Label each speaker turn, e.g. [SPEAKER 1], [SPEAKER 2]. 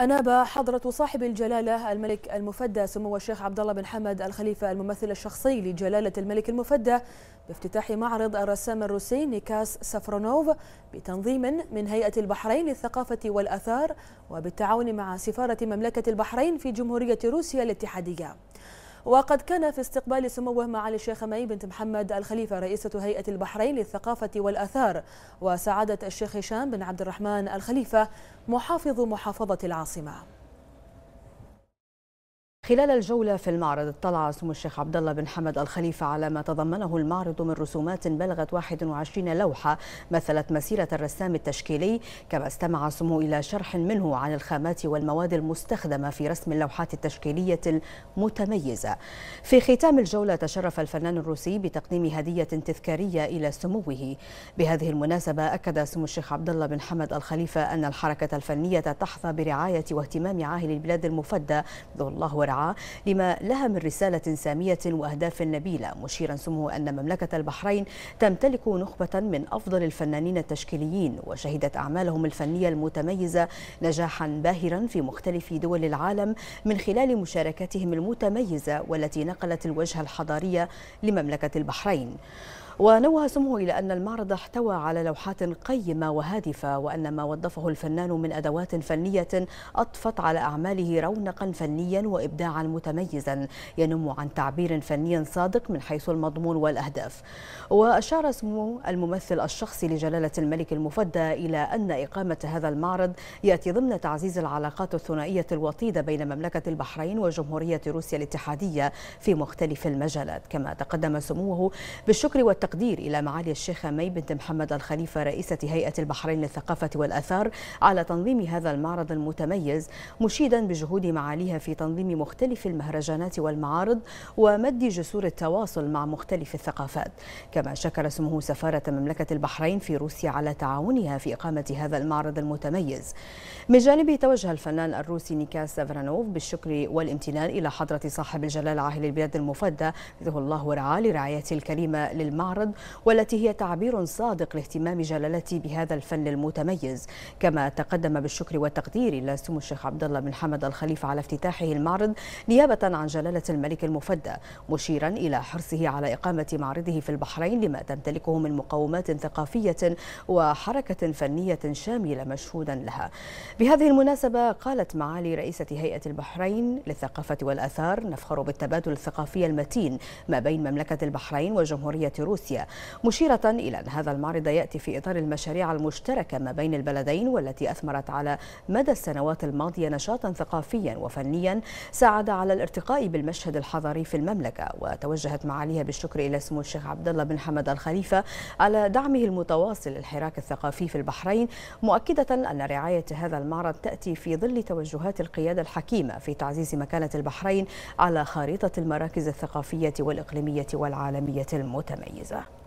[SPEAKER 1] أناب حضرة صاحب الجلالة الملك المفدى سمو الشيخ عبد الله بن حمد الخليفة الممثل الشخصي لجلالة الملك المفدى بافتتاح معرض الرسام الروسي نيكاس سافرونوف بتنظيم من هيئة البحرين للثقافة والأثار وبالتعاون مع سفارة مملكة البحرين في جمهورية روسيا الاتحادية. وقد كان في استقبال سموه معالي الشيخ مي بنت محمد الخليفة رئيسة هيئة البحرين للثقافة والأثار وسعادة الشيخ هشام بن عبد الرحمن الخليفة محافظ محافظة العاصمة
[SPEAKER 2] خلال الجولة في المعرض اطلع سمو الشيخ عبد الله بن حمد الخليفة على ما تضمنه المعرض من رسومات بلغت 21 لوحة مثلت مسيرة الرسام التشكيلي كما استمع سمو إلى شرح منه عن الخامات والمواد المستخدمة في رسم اللوحات التشكيلية المتميزة في ختام الجولة تشرف الفنان الروسي بتقديم هدية تذكارية إلى سموه بهذه المناسبة أكد سمو الشيخ عبد الله بن حمد الخليفة أن الحركة الفنية تحظى برعاية واهتمام عاهل البلاد المفدى ذو الله ورعاية لما لها من رسالة سامية وأهداف نبيلة مشيرا سمو أن مملكة البحرين تمتلك نخبة من أفضل الفنانين التشكيليين وشهدت أعمالهم الفنية المتميزة نجاحا باهرا في مختلف دول العالم من خلال مشاركتهم المتميزة والتي نقلت الوجه الحضارية لمملكة البحرين ونوه سمو إلى أن المعرض احتوى على لوحات قيمة وهادفة وأن ما وظفه الفنان من أدوات فنية أضفت على أعماله رونقا فنيا وإبداعا متميزا ينم عن تعبير فني صادق من حيث المضمون والأهداف وأشار سمو الممثل الشخصي لجلالة الملك المفدى إلى أن إقامة هذا المعرض يأتي ضمن تعزيز العلاقات الثنائية الوطيدة بين مملكة البحرين وجمهورية روسيا الاتحادية في مختلف المجالات كما تقدم سموه بالشكر والتقدير التقدير إلى معالي الشيخة مي بنت محمد الخليفة رئيسة هيئة البحرين للثقافة والأثار على تنظيم هذا المعرض المتميز مشيدا بجهود معاليها في تنظيم مختلف المهرجانات والمعارض ومد جسور التواصل مع مختلف الثقافات كما شكر سموه سفارة مملكة البحرين في روسيا على تعاونها في إقامة هذا المعرض المتميز من جانبه توجه الفنان الروسي نيكاس سافرانوف بالشكر والامتنان إلى حضرة صاحب الجلالة عاهل البلاد المفدى الله ورعاه لرعايته الكريمة للمعرض المعرض والتي هي تعبير صادق لاهتمام جلالتي بهذا الفن المتميز كما تقدم بالشكر والتقدير إلى سمو الشيخ عبد الله بن حمد الخليفة على افتتاحه المعرض نيابة عن جلالة الملك المفدى مشيرا إلى حرصه على إقامة معرضه في البحرين لما تمتلكه من مقومات ثقافية وحركة فنية شاملة مشهودا لها بهذه المناسبة قالت معالي رئيسة هيئة البحرين للثقافة والأثار نفخر بالتبادل الثقافي المتين ما بين مملكة البحرين وجمهورية روسيا آسيا مشيرة إلى أن هذا المعرض يأتي في إطار المشاريع المشتركة ما بين البلدين والتي أثمرت على مدى السنوات الماضية نشاطا ثقافيا وفنيا ساعد على الارتقاء بالمشهد الحضاري في المملكة وتوجهت معاليها بالشكر إلى سمو الشيخ عبد الله بن حمد الخليفة على دعمه المتواصل للحراك الثقافي في البحرين مؤكدة أن رعاية هذا المعرض تأتي في ظل توجهات القيادة الحكيمة في تعزيز مكانة البحرين على خريطة المراكز الثقافية والإقليمية والعالمية المتميزة Pfizer.